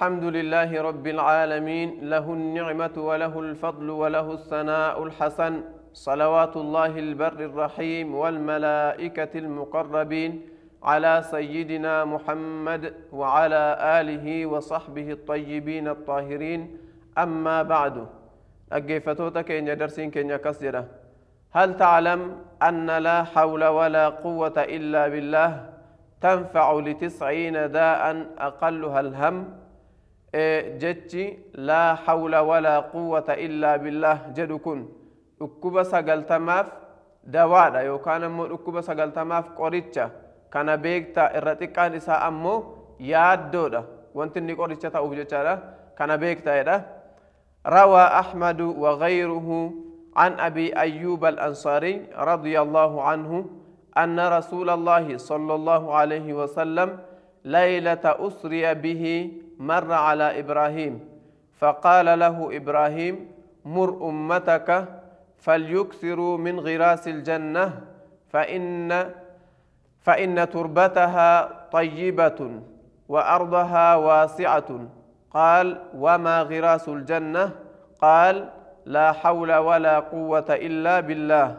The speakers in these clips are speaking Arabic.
الحمد لله رب العالمين له النعمة وله الفضل وله الثناء الحسن صلوات الله البر الرحيم والملائكة المقربين على سيدنا محمد وعلى آله وصحبه الطيبين الطاهرين أما بعد أجيفتوتك إن درسين كن يكسجرة هل تعلم أن لا حول ولا قوة إلا بالله تنفع لتسعين داء أقلها الهم؟ jechi laa hawla walaa quwwata illaa billah jedhu kun dhukkuba sagaltamaaf dawaadha yookaan ammoo dhukkuba sagaltamaaf qoricha kana beektaa irra xiqqaan isaa ammoo yaaddoodha wanti inni qoricha ta'uuf jechaadha kana beektaa'edha روى أحمد وغيره عن أبي أيوب الأنصاري رضي الله عنه أن رسول الله صلى الله عليه وسلم ليلة أسري به مر على إبراهيم فقال له إبراهيم مر أمتك فليكثروا من غراس الجنة فإن فإن تربتها طيبة وأرضها واسعة قال وما غراس الجنة قال لا حول ولا قوة إلا بالله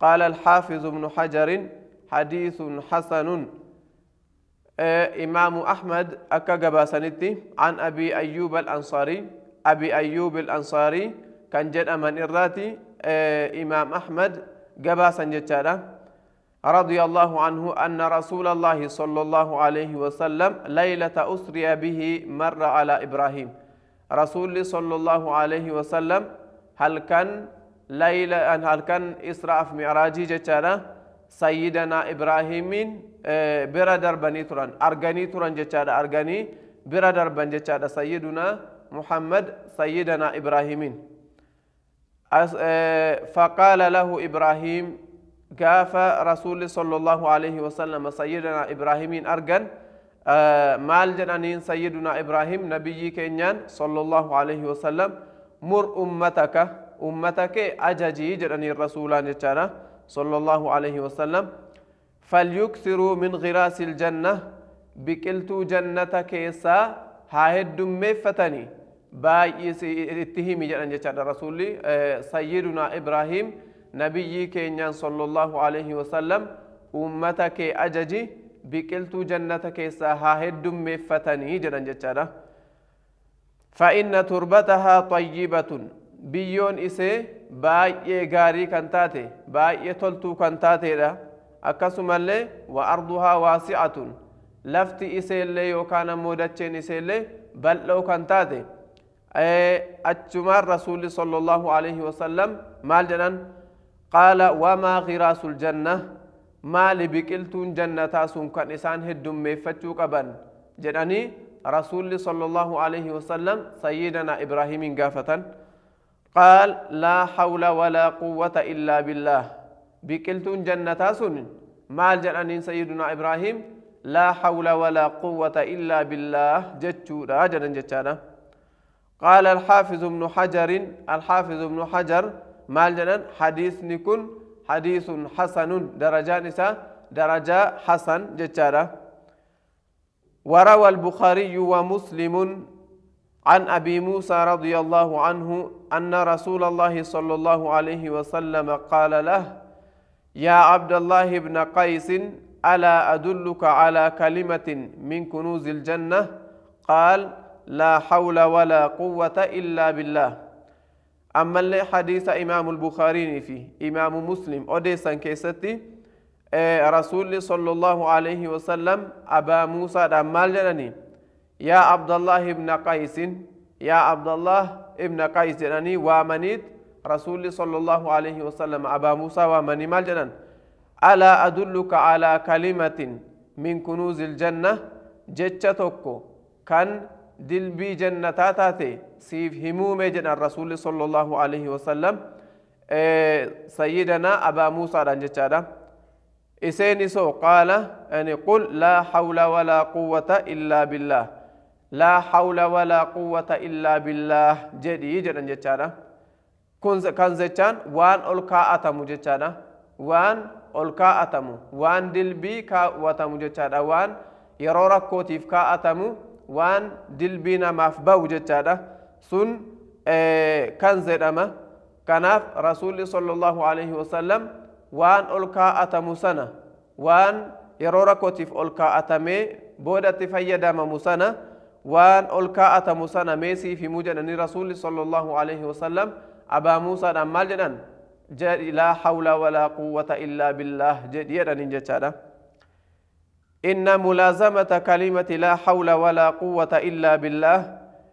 قال الحافظ ابن حجر حديث حسن أه، إمام أحمد أكجب سنتي عن أبي أيوب الأنصاري أبي أيوب الأنصاري كان جد أمن إراتي أه، إمام أحمد قباسا جتالا رضي الله عنه أن رسول الله صلى الله عليه وسلم ليلة أسري به مر على إبراهيم رسول صلى الله عليه وسلم هل كان ليلة هل كان إسراف معراجي جتالا sayyidanaa Ibraahimiin bira darbanii تران arganii turan jechaadha arganii bira darban jechaadha سيدنا Muhammad سيدنا إبراهيم آه، آه، فقال له إبراهيم كاف رسول صلى الله عليه وسلم سيدنا إبراهيم أرجن آه، مال جنانين سيدنا إبراهيم نبي كينيان صلى الله عليه وسلم مر أمتك أمتك أججي جنانين رسولان جتانا صلى الله عليه وسلم فليكثروا من غراس الجنة بكلتو جنة كيسا هاهد مفتني باي اتهمي جنان جنة رسولي آه، سيدنا إبراهيم نبي كينيان صلى الله عليه وسلم أمتك أججي بكلتو جنة كيسا هاهد مفتني جنان جنة فإن تربتها طيبة biyyoon isee baay'ee gaarii kan taate baay'ee toltuu kan taateedha akkasumallee wa arduhaa waasi'atun lafti iseellee yookaan ammoo dacheen iseellee bal'oo kan taate achumaan rasuulli sallallahu alaihi wasallam maal jedhan qaala wamaa giraasul janna maali biqiltuun jannataa sun kan isaan heddummeeffachuu qaban jedhanii rasuulli sallallahu alaihi wasallam sayyidana ibraahimiin gaafatan قال لا حول ولا قوة إلا بالله بكلتون جنة سن مال جنان سيدنا إبراهيم لا حول ولا قوة إلا بالله جتشورا جنان جتشانا قال الحافظ ابن حجر الحافظ ابن حجر مال جنان حديث نكون حديث حسن درجة نساء درجة حسن جتشانا وروى البخاري ومسلم عن أبي موسى رضي الله عنه أن رسول الله صلى الله عليه وسلم قال له يا عبد الله بن قيس ألا أدلك على كلمة من كنوز الجنة قال لا حول ولا قوة إلا بالله أما اللي حديث إمام البخاري في إمام مسلم أديسا كيستي إيه، رسول صلى الله عليه وسلم أبا موسى دمال جنني يا عبد الله ابن قيس يا عبد الله ابن قيس جناني وامنيت رسول صلى الله عليه وسلم أبا موسى وامني مال جنان ألا أدلك على كلمة من كنوز الجنة جتشا توكو كان دلبي جنة تاتي سيف هموم جنان الرسول صلى الله عليه وسلم إيه، سيدنا أبا موسى رنجتشا إسيني سو قال اني قل لا حول ولا قوة إلا بالله laa hawla walaa quwwata illaa billaah jedhii jedhan jechaadha kan jechaan waan ol kaa'atamu jechaadha waan ol kaa'atamu waan dilbii kaawwatamu jechaadha waan yeroo rakkootiif kaa'atamu waan dilbii namaaf ba'u jechaadha sun kan jedhama kanaaf rasuulli sallallahu alaihi wasallam waan ol kaa'atamu sana waan yeroo rakkootiif ol kaa'atamee boodatti fayyadamamu sana وان اولكا اتا موسى نميسي في موجد ان رسول صلى الله عليه وسلم ابا موسى نمال جنان جاري لا حول ولا قوة الا بالله جاري ان جاتشارا ان ملازمة كلمة لا حول ولا قوة الا بالله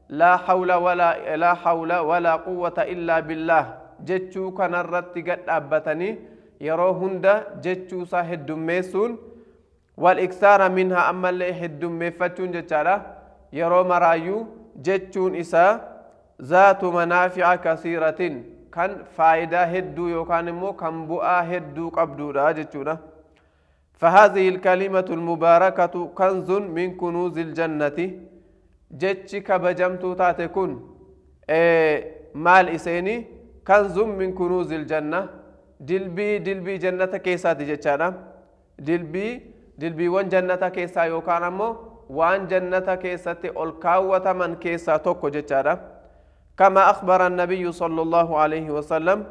لا حول ولا لا حول ولا قوة الا بالله جاتشو كان الرتيجات ابتني يرو هندا جاتشو صاحب دميسون والاكسار منها اما اللي هدم فاتون جاتشارا Yeroo maraayyuu jechuun isaa zaatu manaa kasiiratin kan faayidaa hedduu yookaan immoo kan bu'aa hedduu qabdudha jechuudha. Fahaazi Ilkaliimatul Mubaarakatu, kanzun Min Kunuu Ziljannati. Jechi kabajamtuu taate kun maal iseeni? kanzun Min Kunuu Ziljanna, dilbii dilbii jannata keessaati jechaadha. Dilbii dilbiiwwan jannata keessaa yookaan ammoo. وان جنة كيست الكاوة من كيسا توكو جتشارا كما أخبر النبي صلى الله عليه وسلم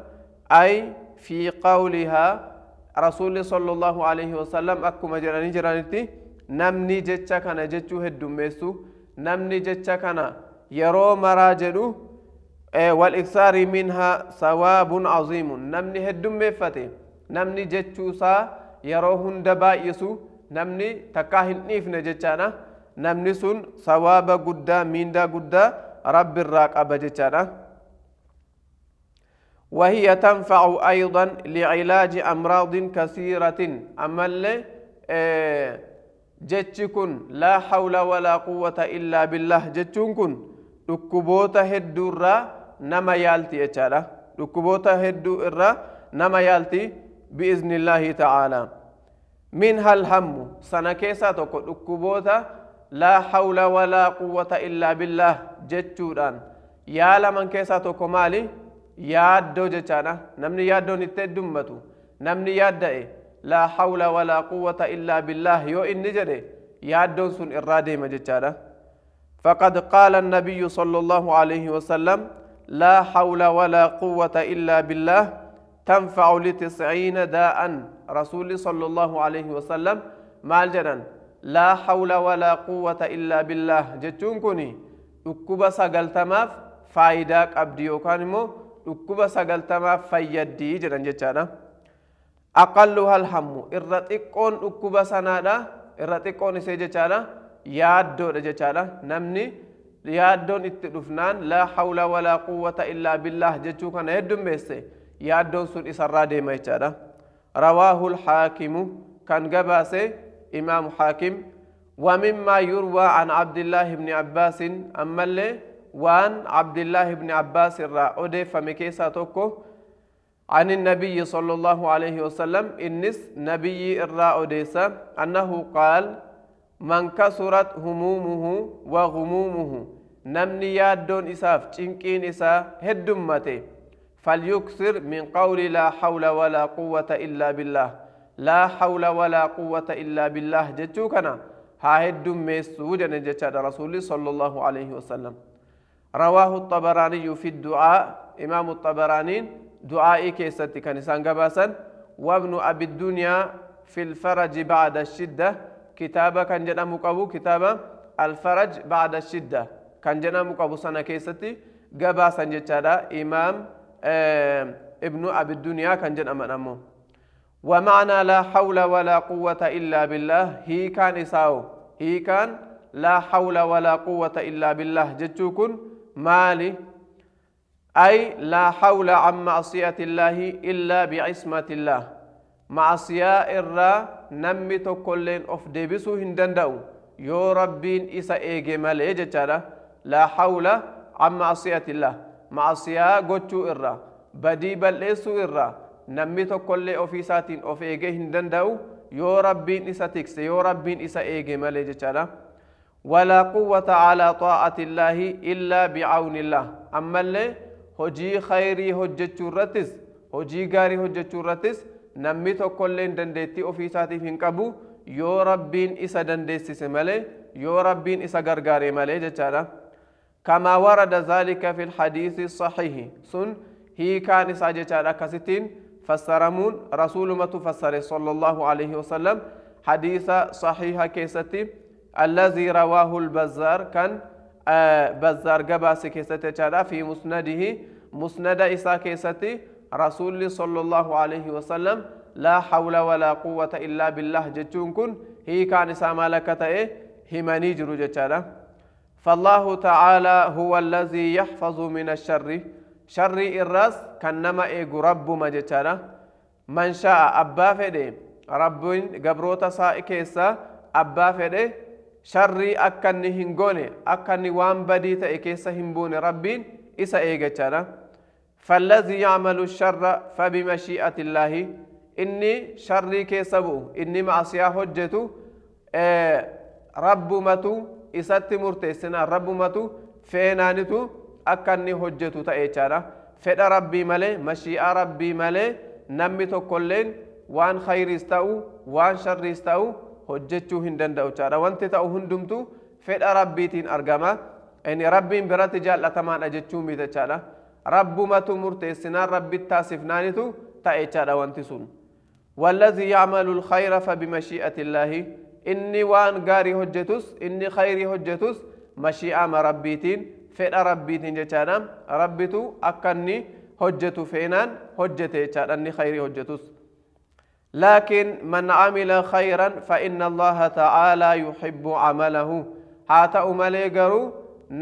أي في قولها رسول صلى الله عليه وسلم أكو مجراني جرانيتي نمني جتشا كان جتشو هدوميسو نمني جتشا كان يرو مراجلو والإكثار منها ثواب عظيم نمني هدوميفتي نمني جتشو سا يرو هندبا يسو نمني takkaa hin dhiifne namni sun sawaabaa guddaa miindaa guddaa rabbi irraa qaba jechaadha. Wahi yaa taam fa'a uumamuudhaan leencaalaa ji'a amaroota kassii jechi kun laa hawla wal kaa'u illaa billaa jechuun kun dhukkuboota hedduu irraa nama yaaltii jechaadha dhukkuboota hedduu irraa nama yaaltii bii'iizlihaanilta'aana min haala hammu sana keessaa tokko dhukkuboota. لا حول ولا قوة إلا بالله جتشوران يا لمن كيسا توكو مالي يا دو جتشانا نمني يا دو نتدمتو نمني يا دائي لا حول ولا قوة إلا بالله يو إن نجري يا دو سن إرادي مجتشانا فقد قال النبي صلى الله عليه وسلم لا حول ولا قوة إلا بالله تنفع لتسعين داء رسول صلى الله عليه وسلم مال جنان laa hawla walaa quwwata illaa billah jechuun kun dhukkuba sagaltamaaf faayidaa qabdi yookaan immoo dhukkuba sagaltamaaf fayyaddii jedhan jechaadha. aqallu hammu irra xiqqoon dhukkuba sanaadha irra xiqqoon isee jechaadha yaaddoodha jechaadha namni yaaddoon itti dhufnaan laa hawla walaa quwwata illaa billah jechuu kana heddummeesse yaaddoon sun isarraa deema jechaadha rawaahu lhaakimu kan gabaase إمام حاكم ومما يروى عن عبد الله بن عباس أمال وان عبد الله بن عباس الرأود فمكيسة توكو عن النبي صلى الله عليه وسلم إنس نبي الرأود أنه قال من كسرت همومه وغمومه نمني يادون إساف تنكين إسا هدمته فليكسر من قول لا حول ولا قوة إلا بالله لا حول ولا قوة إلا بالله جتوكنا هاهد دميس وجن جتا رسول صلى الله عليه وسلم رواه الطبراني في الدعاء إمام الطبراني دعائي كيستي كنسان قباسا وابن أبي الدنيا في الفرج بعد الشدة كتابة كان جنا مقابو كتابة الفرج بعد الشدة كان جنا مقابو سنة كيستي قباسا جتا إمام آه، ابن أبي الدنيا كان جنا منامو ومعنى لا حول ولا قوة إلا بالله هي كان إساو هي كان لا حول ولا قوة إلا بالله جتوكن مالي أي لا حول عن معصية الله إلا بعصمة الله معصية إرّا نمت كلين أف ديبسو هندندو يو ربين إسا إيجي مالي لا حول عن معصية الله معصية قتو إرّا بدي إسو إرّا namni tokkollee ofii isaatiin of eegee hin danda'u yoo rabbiin isa tikse yoo rabbiin isa eege malee jechaadha ولا قوة على طاعة الله إلا بعون الله أما اللي هجي خيري هجت الرتس هجي غاري هجت الرتس نمي تقولين دندتي أوفي ساتي فين كبو يو ربين إسا دندتي سمالي يو ربين إسا غرغاري مالي جتارا كما ورد ذلك في الحديث الصحيح سن هي كان إسا جتارا كستين فسرمون رسول ما تفسر صلى الله عليه وسلم حديث صحيح كيستي الذي رواه البزار كان آه، بزار قباس كيستي في مسنده مسند إسا كيستي رسول صلى الله عليه وسلم لا حول ولا قوة إلا بالله جتون كن هي كان سامالكة إيه هماني جرو جتشارا فالله تعالى هو الذي يحفظ من الشر sharri irraas kan nama eegu rabbuma jechaadha. Manshaa abbaa fedhe gabroota isaa keessaa abbaa fedhe sharrii akka hingone hin waan badii ta'e keessa hin buune rabbiin isa eegachaa dha. Fallas sharra Fabiima shi inni sharrii keessa bu'u inni maasaa hojjetu eh, rabbuumatu isatti murteessinaan rabbuumatu fe'eenaaniitu. akka inni hojjetu ta'e jechaadha fedha rabbii malee mashii'aa rabbii malee namni tokkolleen waan khayriis ta'u waan sharriis ta'u hojjechuu hin danda'u jechaadha wanti ta'u hundumtu fedha rabbiitiin argama inni rabbiin biratti jaallatamaadha jechuu miti jechaadha rabbumatu murteessinaan rabbitti taasifnaanitu ta'e jechaadha wanti sun والذي يعمل الخير فبمشيئة الله إني وان غاري هجتوس إني خيري هجتوس مشيئة ربيتين fedha rabbiitiin jechaadha rabbitu akka inni hojjetu feenaan hojjete jechaadha inni khayrii hojjetus laakiin man camila khayran fa inna allaha tacaalaa yuxibbu camalahu haa ta'u malee garuu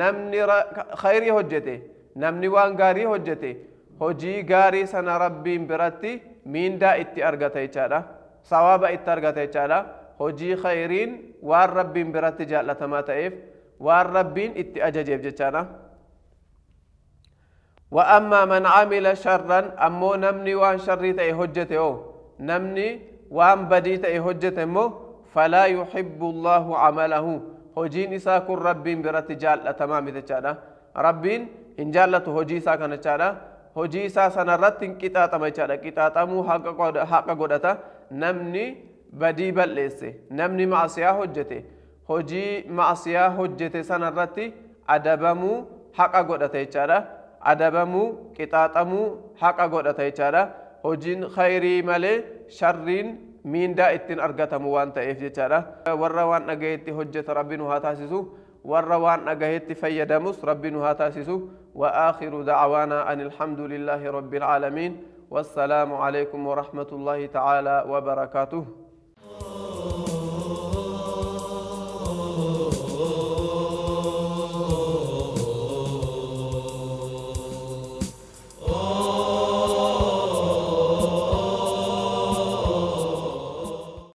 namni khayrii hojjete namni waan gaarii hojjete hojii gaarii sana rabbiin biratti miindaa itti argata jechaadha sawaaba itti argata jechaadha hojii khayriin waan rabbiin biratti jaallatamaa ta'eef waan rabbiin itti ajajeef jechaadha wa ammaa man camila sharran ammoo namni waan sharrii ta'e hojjete oo namni waan badii ta'e hojjete immoo falaa yuxibbu allaahu camalahu hojiin isaa kun rabbiin biratti jaallatamaa miti jechaadha rabbiin hin jaallatu hojii isaa kana jechaadha hojii isaa sanarratti hin qixaaxama jechaadha qixaaxamuu haqa godhata namni badii balleesse namni maasiyaa hojjete hojii ma'asiyaa hojjete sana irratti adabamuu haqa godhata jechaadha adabamuu qixaaxamuu haqa godhata jechaadha hojiin khayrii malee sharriin miindaa ittiin argatamu waan ta'eef jechaadha warra waan dhagayetti hojjeta rabbi nu haa taasisu warra waan dhagayetti fayyadamus rabbi nu haa taasisu وآخر دعوانا أن الحمد لله رب العالمين والسلام عليكم ورحمة الله تعالى وبركاته